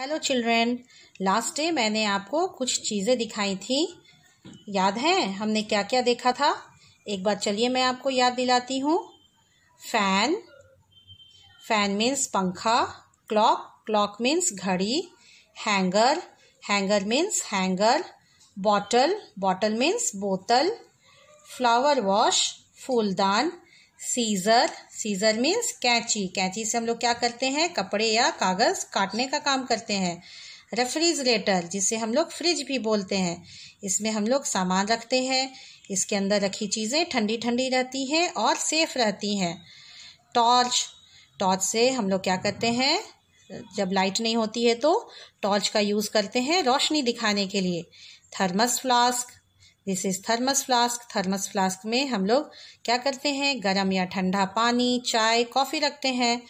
hello children last day मैंने आपको कुछ चीज़ें दिखाई थी याद है हमने क्या क्या देखा था एक बार चलिए मैं आपको याद दिलाती हूँ फ़ैन फ़ैन मीन्स पंखा क्लॉक क्लॉक मीन्स घड़ी hanger hanger means hanger bottle bottle means बोतल फ्लावर वॉश फूलदान सीज़र सीज़र मीन्स कैंची कैंची से हम लोग क्या करते हैं कपड़े या कागज़ काटने का काम करते हैं रेफ्रिजरेटर जिसे हम लोग फ्रिज भी बोलते हैं इसमें हम लोग सामान रखते हैं इसके अंदर रखी चीज़ें ठंडी ठंडी रहती हैं और सेफ़ रहती हैं टॉर्च टॉर्च से हम लोग क्या करते हैं जब लाइट नहीं होती है तो टॉर्च का यूज़ करते हैं रोशनी दिखाने के लिए thermos flask this is thermos flask thermos flask में हम लोग क्या करते हैं गर्म या ठंडा पानी चाय कॉफ़ी रखते हैं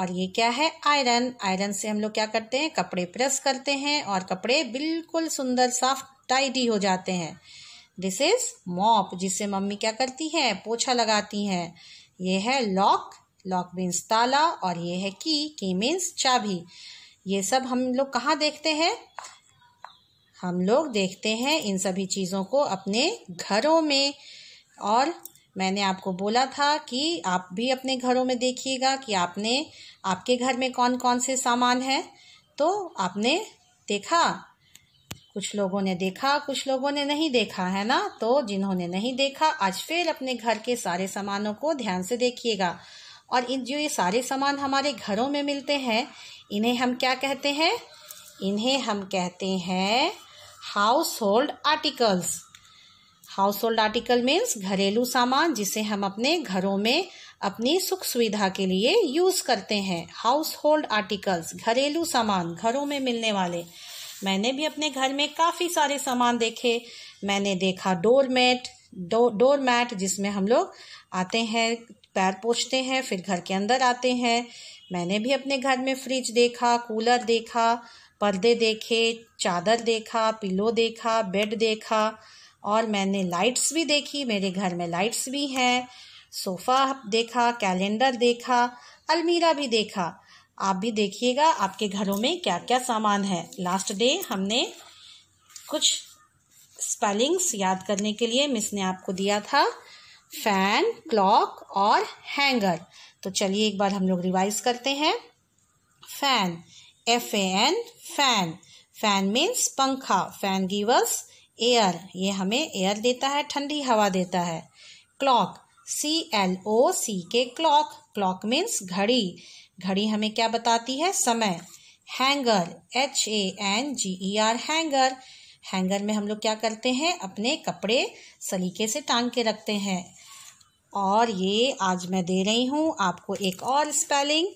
और ये क्या है आयरन आयरन से हम लोग क्या करते हैं कपड़े प्रेस करते हैं और कपड़े बिल्कुल सुंदर साफ टाइडी हो जाते हैं दिस इज़ मॉप जिससे मम्मी क्या करती हैं पोछा लगाती हैं ये है लॉक लॉक मीन्स ताला और ये है की की मीन्स चाबी ये सब हम लोग कहाँ देखते हैं हम लोग देखते हैं इन सभी चीज़ों को अपने घरों में और मैंने आपको बोला था कि आप भी अपने घरों में देखिएगा कि आपने आपके घर में कौन कौन से सामान हैं तो आपने देखा कुछ लोगों ने देखा कुछ लोगों ने नहीं देखा है ना तो जिन्होंने नहीं देखा आज फिर अपने घर के सारे सामानों को ध्यान से देखिएगा और इन जो ये सारे सामान हमारे घरों में मिलते हैं इन्हें हम क्या कहते हैं इन्हें हम कहते हैं household articles household article means घरेलू सामान जिसे हम अपने घरों में अपनी सुख सुविधा के लिए यूज करते हैं हाउस होल्ड आर्टिकल्स घरेलू सामान घरों में मिलने वाले मैंने भी अपने घर में काफ़ी सारे सामान देखे मैंने देखा डोर मैट डो डोर मैट जिसमें हम लोग आते हैं पैर पोछते हैं फिर घर के अंदर आते हैं मैंने भी अपने घर में फ्रिज देखा कूलर देखा पर्दे देखे चादर देखा पिलो देखा बेड देखा और मैंने लाइट्स भी देखी मेरे घर में लाइट्स भी हैं सोफ़ा देखा कैलेंडर देखा अलमीरा भी देखा आप भी देखिएगा आपके घरों में क्या क्या सामान है लास्ट डे हमने कुछ स्पेलिंग्स याद करने के लिए मिस ने आपको दिया था फैन क्लॉक और हैंगर तो चलिए एक बार हम लोग रिवाइज करते हैं fan F A N fan fan means पंखा फैन गिवस एयर ये हमें एयर देता है ठंडी हवा देता है clock C L O C के क्लॉक क्लॉक मीन्स घड़ी घड़ी हमें क्या बताती है समय hanger H A N G E R hanger hanger में हम लोग क्या करते हैं अपने कपड़े सलीके से टांग के रखते हैं और ये आज मैं दे रही हूँ आपको एक और स्पेलिंग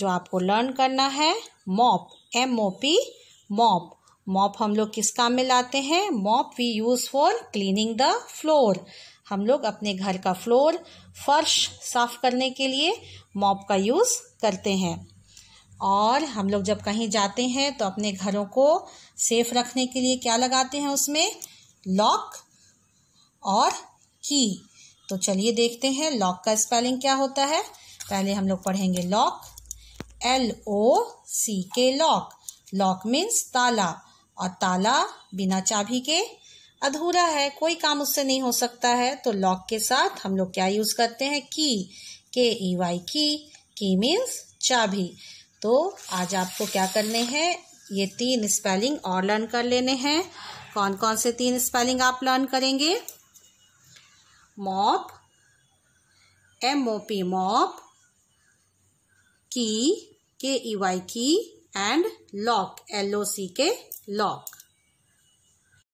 जो आपको लर्न करना है mop M O P mop mop हम लोग किस काम में लाते हैं mop we use for cleaning the floor हम लोग अपने घर का फ्लोर फर्श साफ करने के लिए मॉप का यूज़ करते हैं और हम लोग जब कहीं जाते हैं तो अपने घरों को सेफ रखने के लिए क्या लगाते हैं उसमें लॉक और की तो चलिए देखते हैं लॉक का स्पेलिंग क्या होता है पहले हम लोग पढ़ेंगे lock L O C K lock lock means ताला और ताला बिना चाबी के अधूरा है कोई काम उससे नहीं हो सकता है तो लॉक के साथ हम लोग क्या यूज़ करते हैं की के ई वाई की की मीन्स चाबी तो आज आपको क्या करने हैं ये तीन स्पेलिंग और लर्न कर लेने हैं कौन कौन से तीन स्पेलिंग आप लर्न करेंगे mop M O P mop key K E e Y key and lock L O C K lock